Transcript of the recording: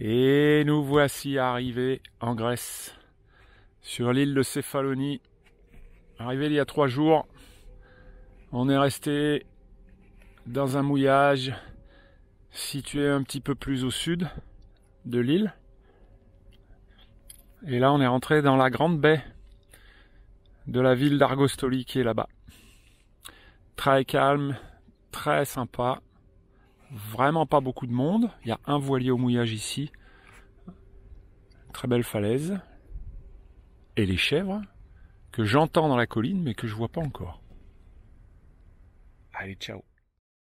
Et nous voici arrivés en Grèce, sur l'île de Céphalonie. Arrivé il y a trois jours, on est resté dans un mouillage situé un petit peu plus au sud de l'île. Et là, on est rentré dans la grande baie de la ville d'Argostoli qui est là-bas. Très calme, très sympa vraiment pas beaucoup de monde. Il y a un voilier au mouillage ici. Très belle falaise. Et les chèvres que j'entends dans la colline mais que je vois pas encore. Allez, ciao